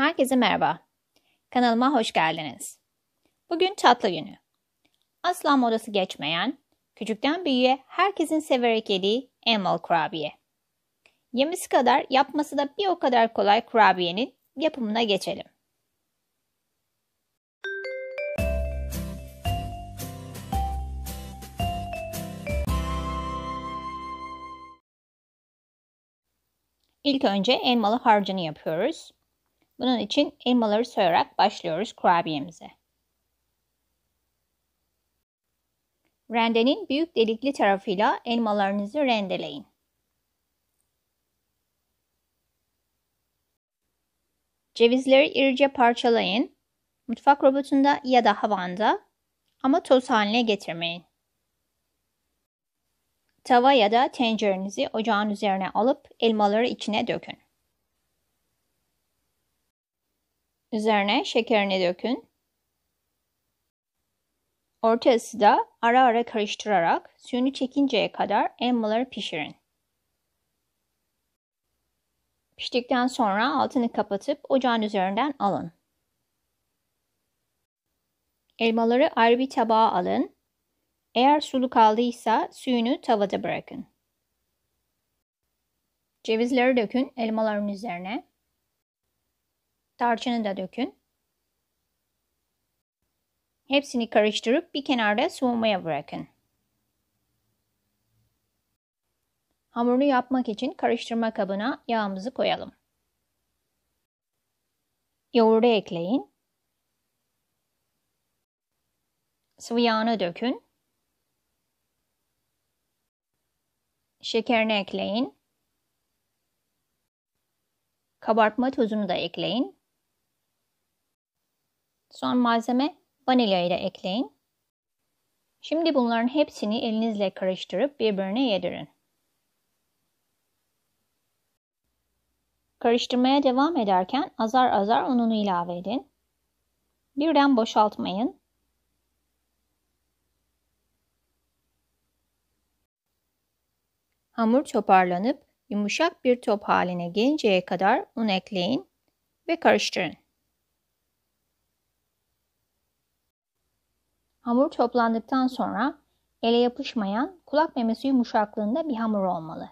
Herkese merhaba. Kanalıma hoş geldiniz. Bugün tatlı günü. Asla modası geçmeyen, küçükten büyüğe herkesin severek yediği Animal kurabiye. Yemesi kadar yapması da bir o kadar kolay kurabiyenin yapımına geçelim. İlk önce elmalı harcını yapıyoruz. Bunun için elmaları soyarak başlıyoruz kurabiyemize. Rendenin büyük delikli tarafıyla elmalarınızı rendeleyin. Cevizleri irice parçalayın. Mutfak robotunda ya da havanda ama toz haline getirmeyin. Tava ya da tencerenizi ocağın üzerine alıp elmaları içine dökün. Üzerine şekerini dökün. Ortası da ara ara karıştırarak suyunu çekinceye kadar elmaları pişirin. Piştikten sonra altını kapatıp ocağın üzerinden alın. Elmaları ayrı bir tabağa alın. Eğer sulu kaldıysa suyunu tavada bırakın. Cevizleri dökün elmaların üzerine tarçını da dökün. Hepsini karıştırıp bir kenarda soğumaya bırakın. Hamurunu yapmak için karıştırma kabına yağımızı koyalım. Yoğurdu ekleyin. Sıvı yağını dökün. Şekerini ekleyin. Kabartma tozunu da ekleyin. Son malzeme vanilya ile ekleyin. Şimdi bunların hepsini elinizle karıştırıp birbirine yedirin. Karıştırmaya devam ederken azar azar ununu ilave edin. Birden boşaltmayın. Hamur toparlanıp yumuşak bir top haline gelinceye kadar un ekleyin ve karıştırın. Hamur toplandıktan sonra ele yapışmayan kulak memesi yumuşaklığında bir hamur olmalı.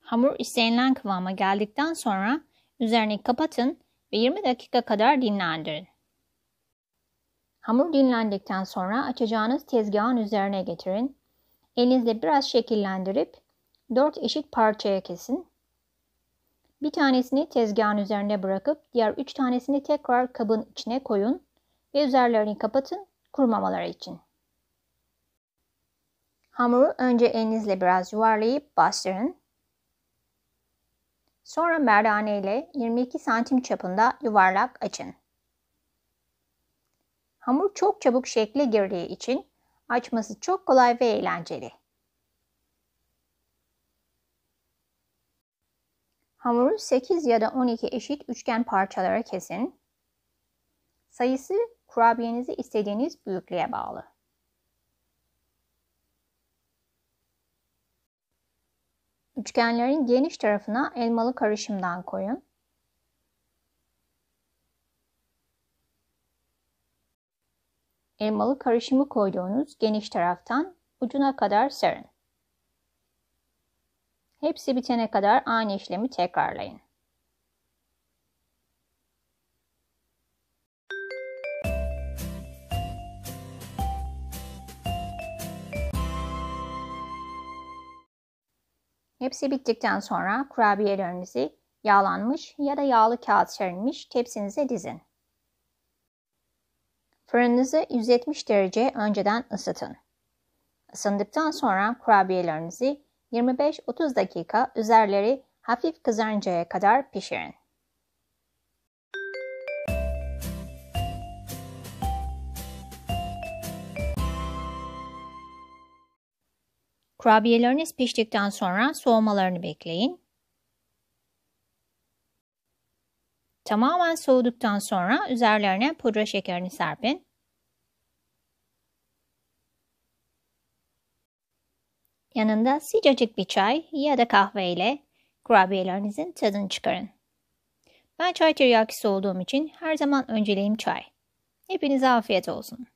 Hamur istenilen kıvama geldikten sonra üzerini kapatın ve 20 dakika kadar dinlendirin. Hamur dinlendikten sonra açacağınız tezgahın üzerine getirin. Elinizle biraz şekillendirip 4 eşit parçaya kesin. Bir tanesini tezgahın üzerine bırakıp diğer 3 tanesini tekrar kabın içine koyun ve üzerlerini kapatın kurumamaları için. Hamuru önce elinizle biraz yuvarlayıp bastırın. Sonra merdane ile 22 santim çapında yuvarlak açın. Hamur çok çabuk şekle girdiği için açması çok kolay ve eğlenceli. Hamuru 8 ya da 12 eşit üçgen parçalara kesin. Sayısı Kurabiyenizi istediğiniz büyüklüğe bağlı. Üçgenlerin geniş tarafına elmalı karışımdan koyun. Elmalı karışımı koyduğunuz geniş taraftan ucuna kadar sarın. Hepsi bitene kadar aynı işlemi tekrarlayın. Hepsi bittikten sonra kurabiyelerinizi yağlanmış ya da yağlı kağıt serilmiş tepsinize dizin. Fırınınızı 170 derece önceden ısıtın. Isındıktan sonra kurabiyelerinizi 25-30 dakika üzerleri hafif kızarıncaya kadar pişirin. Kurabiyeleriniz piştikten sonra soğumalarını bekleyin. Tamamen soğuduktan sonra üzerlerine pudra şekerini serpin. Yanında sıcacık bir çay ya da kahve ile kurabiyelerinizin tadını çıkarın. Ben çay tiryakisi olduğum için her zaman önceliğim çay. Hepinize afiyet olsun.